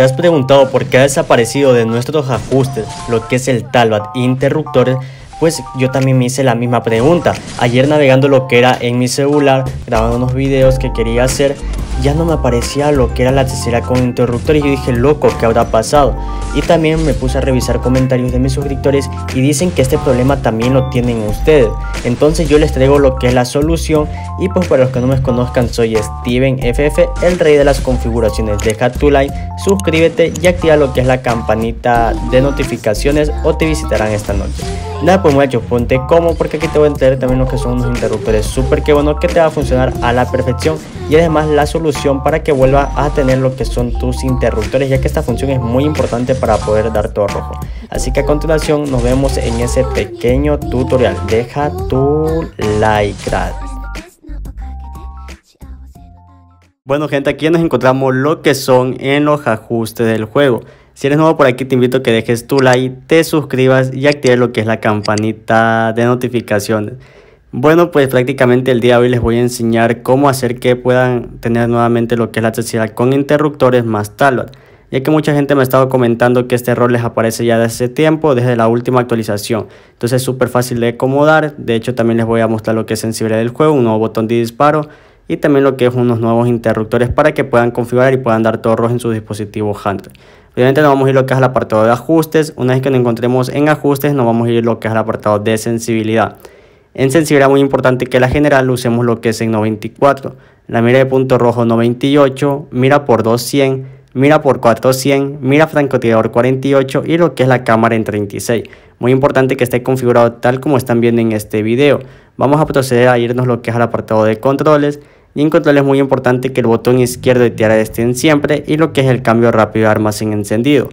¿Te has preguntado por qué ha desaparecido de nuestros ajustes lo que es el talbot interruptor pues yo también me hice la misma pregunta. Ayer navegando lo que era en mi celular, grabando unos videos que quería hacer, ya no me aparecía lo que era la tercera con interruptor y yo dije, loco, ¿qué habrá pasado? Y también me puse a revisar comentarios de mis suscriptores y dicen que este problema también lo tienen ustedes. Entonces yo les traigo lo que es la solución y pues para los que no me conozcan soy Steven FF, el rey de las configuraciones. Deja tu like, suscríbete y activa lo que es la campanita de notificaciones o te visitarán esta noche. Nada, pues muchachos, ponte como porque aquí te voy a enterar también lo que son los interruptores súper que bueno que te va a funcionar a la perfección y además la solución para que vuelva a tener lo que son tus interruptores ya que esta función es muy importante para poder dar todo rojo. Así que a continuación nos vemos en ese pequeño tutorial. Deja tu like. Grad. Bueno gente, aquí nos encontramos lo que son en los ajustes del juego. Si eres nuevo por aquí, te invito a que dejes tu like, te suscribas y actives lo que es la campanita de notificaciones. Bueno, pues prácticamente el día de hoy les voy a enseñar cómo hacer que puedan tener nuevamente lo que es la accesibilidad con interruptores más talos ya que mucha gente me ha estado comentando que este error les aparece ya desde hace tiempo, desde la última actualización. Entonces es súper fácil de acomodar, de hecho también les voy a mostrar lo que es sensibilidad del juego, un nuevo botón de disparo y también lo que es unos nuevos interruptores para que puedan configurar y puedan dar todo rojo en su dispositivo Hunter. Obviamente nos vamos a ir lo que es al apartado de ajustes. Una vez que nos encontremos en ajustes, nos vamos a ir lo que es el apartado de sensibilidad. En sensibilidad muy importante que la general usemos lo que es en 94. La mira de punto rojo 98, mira por 200, mira por 400, mira francotirador 48 y lo que es la cámara en 36. Muy importante que esté configurado tal como están viendo en este video. Vamos a proceder a irnos lo que es al apartado de controles. Y en control es muy importante que el botón izquierdo de tierra estén siempre y lo que es el cambio rápido de sin encendido.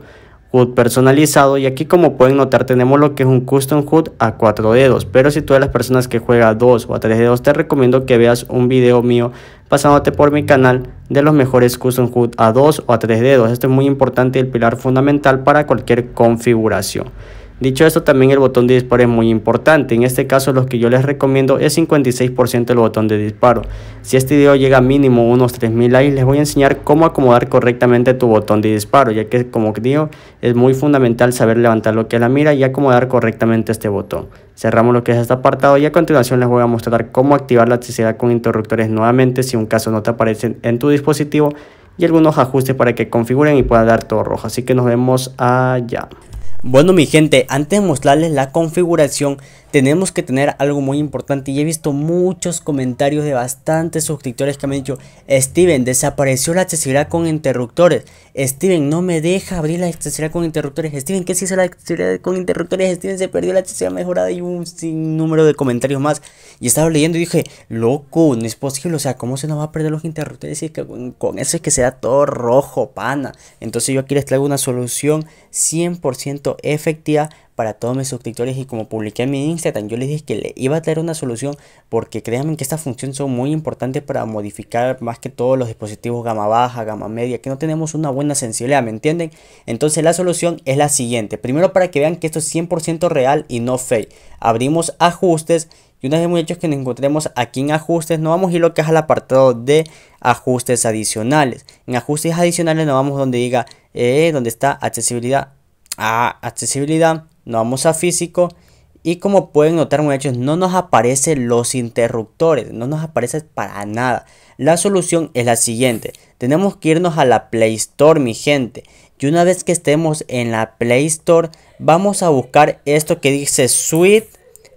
hood personalizado y aquí como pueden notar tenemos lo que es un custom hood a cuatro dedos pero si tú eres las personas que juega a dos o a tres dedos te recomiendo que veas un video mío pasándote por mi canal de los mejores custom hood a dos o a tres dedos esto es muy importante y el pilar fundamental para cualquier configuración Dicho esto, también el botón de disparo es muy importante. En este caso, lo que yo les recomiendo es 56% el botón de disparo. Si este video llega a mínimo unos 3000 likes, les voy a enseñar cómo acomodar correctamente tu botón de disparo, ya que como digo, es muy fundamental saber levantar lo que la mira y acomodar correctamente este botón. Cerramos lo que es este apartado y a continuación les voy a mostrar cómo activar la accesibilidad con interruptores nuevamente si un caso no te aparece en tu dispositivo y algunos ajustes para que configuren y puedan dar todo rojo. Así que nos vemos allá. Bueno mi gente, antes de mostrarles la configuración tenemos que tener algo muy importante. Y he visto muchos comentarios de bastantes suscriptores que me han dicho, Steven, desapareció la accesibilidad con interruptores. Steven, no me deja abrir la accesibilidad con interruptores. Steven, ¿qué se hizo la accesibilidad con interruptores? Steven, se perdió la accesibilidad mejorada y un sinnúmero de comentarios más. Y estaba leyendo y dije, loco, no es posible. O sea, ¿cómo se nos va a perder los interruptores? Y que con, con eso es que se da todo rojo, pana. Entonces yo aquí les traigo una solución 100% efectiva para todos mis suscriptores y como publiqué en mi Instagram, yo les dije que le iba a traer una solución porque créanme que estas funciones son muy importantes para modificar más que todos los dispositivos gama baja, gama media, que no tenemos una buena sensibilidad, ¿me entienden? Entonces la solución es la siguiente. Primero para que vean que esto es 100% real y no fake. Abrimos ajustes y una vez hecho que nos encontremos aquí en ajustes, nos vamos a ir lo que es al apartado de ajustes adicionales. En ajustes adicionales nos vamos donde diga, eh, donde está accesibilidad. a ah, accesibilidad nos vamos a físico y como pueden notar muchachos no nos aparecen los interruptores, no nos aparece para nada. La solución es la siguiente, tenemos que irnos a la Play Store mi gente y una vez que estemos en la Play Store vamos a buscar esto que dice Suite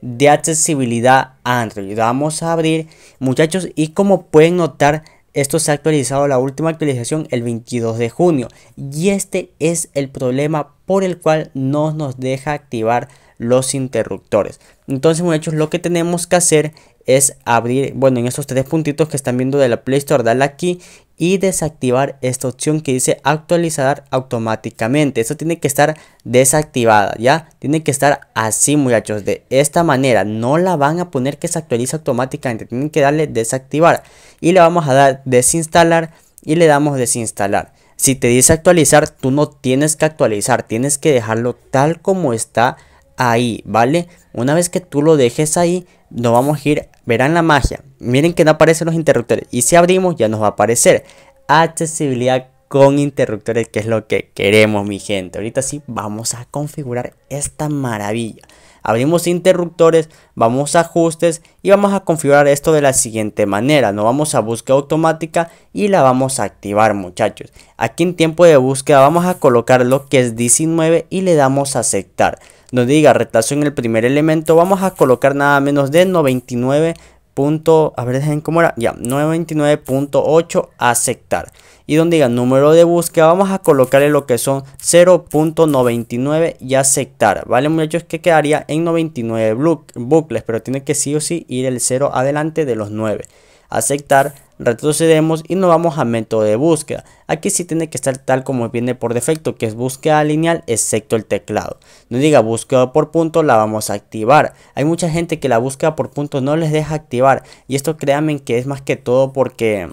de accesibilidad Android. Vamos a abrir muchachos y como pueden notar esto se ha actualizado la última actualización el 22 de junio y este es el problema por el cual no nos deja activar los interruptores. Entonces muchachos lo que tenemos que hacer es abrir, bueno en estos tres puntitos que están viendo de la Play Store, darle aquí y desactivar esta opción que dice actualizar automáticamente. Esto tiene que estar desactivada, ¿ya? Tiene que estar así, muchachos, de esta manera. No la van a poner que se actualice automáticamente, tienen que darle desactivar. Y le vamos a dar desinstalar y le damos desinstalar. Si te dice actualizar, tú no tienes que actualizar, tienes que dejarlo tal como está ahí, ¿vale? Una vez que tú lo dejes ahí, nos vamos a ir verán la magia. Miren que no aparecen los interruptores. Y si abrimos ya nos va a aparecer accesibilidad con interruptores, que es lo que queremos, mi gente. Ahorita sí vamos a configurar esta maravilla. Abrimos interruptores, vamos a ajustes y vamos a configurar esto de la siguiente manera. No vamos a búsqueda automática y la vamos a activar muchachos. Aquí en tiempo de búsqueda vamos a colocar lo que es 19 y le damos a aceptar donde diga retraso en el primer elemento, vamos a colocar nada menos de 99. a ver, dejen cómo era, ya, 99.8 aceptar. Y donde diga número de búsqueda, vamos a colocarle lo que son 0.99 y aceptar. Vale, muchachos, que quedaría en 99 bucles, pero tiene que sí o sí ir el 0 adelante de los 9. Aceptar retrocedemos y nos vamos a método de búsqueda. Aquí sí tiene que estar tal como viene por defecto, que es búsqueda lineal excepto el teclado. No diga búsqueda por punto, la vamos a activar. Hay mucha gente que la búsqueda por punto no les deja activar y esto créanme que es más que todo porque...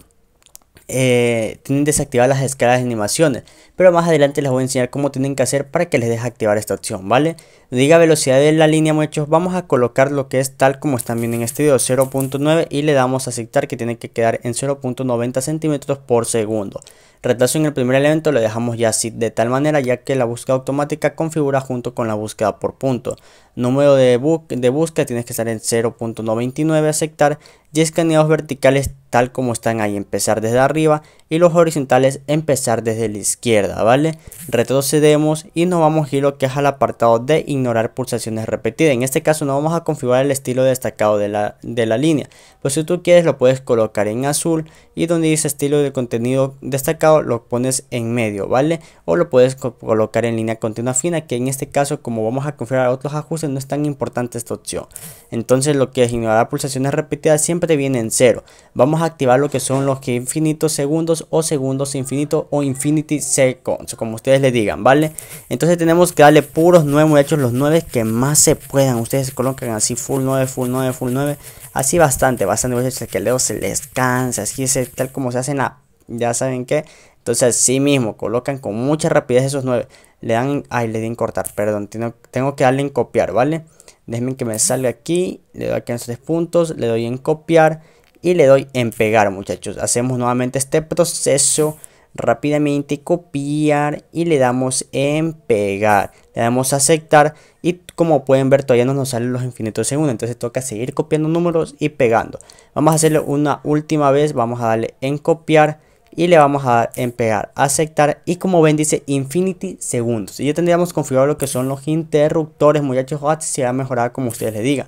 Eh, tienen desactivadas las escalas de animaciones pero más adelante les voy a enseñar cómo tienen que hacer para que les deje activar esta opción vale diga velocidad de la línea muchachos vamos a colocar lo que es tal como están viendo en este video 0.9 y le damos a aceptar que tiene que quedar en 0.90 centímetros por segundo retraso en el primer elemento lo dejamos ya así de tal manera ya que la búsqueda automática configura junto con la búsqueda por punto número de, búsqueda tienes que estar en 0.99 aceptar y escaneados verticales tal como están ahí empezar desde arriba y los horizontales empezar desde la izquierda vale retrocedemos y nos vamos a ir lo que es al apartado de ignorar pulsaciones repetidas. En este caso no vamos a configurar el estilo destacado de la, línea, pues si tú quieres lo puedes colocar en azul y donde dice estilo de contenido destacado lo pones en medio, ¿vale? O lo puedes colocar en línea continua fina, que en este caso como vamos a configurar otros ajustes no es tan importante esta opción. Entonces lo que es ignorar pulsaciones repetidas siempre viene en cero. Vamos a activar lo que son los que infinitos segundos o segundos infinito o infinity seconds, como ustedes le digan, ¿vale? Entonces tenemos que darle puros nuevos hechos los 9 que más se puedan. Ustedes colocan así full 9, full 9, full 9. Así bastante, bastante. Veces que el dedo se les cansa. Así es tal como se hacen la... Ya saben que... Entonces así mismo, colocan con mucha rapidez esos 9. Le dan... ahí le di en cortar, perdón. Tengo, tengo que darle en copiar, ¿vale? Déjenme que me salga aquí. Le doy aquí en tres puntos. Le doy en copiar. Y le doy en pegar, muchachos. Hacemos nuevamente este proceso rápidamente copiar y le damos en pegar. Le damos aceptar y como pueden ver todavía no nos salen los infinitos segundos. Entonces toca seguir copiando números y pegando. Vamos a hacerlo una última vez. Vamos a darle en copiar y le vamos a dar en pegar, aceptar y como ven dice infinity segundos. Y ya tendríamos configurado lo que son los interruptores muchachos, o si va a mejorar como ustedes le digan.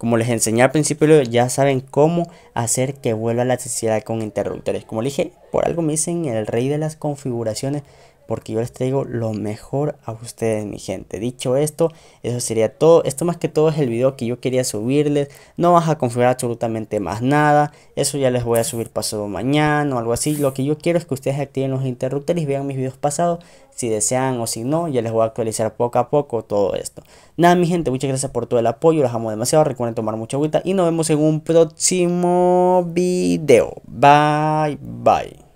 Como les enseñé al principio, ya saben cómo hacer que vuelva la electricidad con interruptores. Como les dije, por algo me dicen el rey de las configuraciones porque yo les traigo lo mejor a ustedes, mi gente. Dicho esto, eso sería todo. Esto más que todo es el video que yo quería subirles. No vas a configurar absolutamente más nada. Eso ya les voy a subir pasado mañana o algo así. Lo que yo quiero es que ustedes activen los interruptores y vean mis videos pasados. Si desean o si no, ya les voy a actualizar poco a poco todo esto. Nada, mi gente, muchas gracias por todo el apoyo. Los amo demasiado. Recuerden tomar mucha agüita y nos vemos en un próximo video. Bye, bye.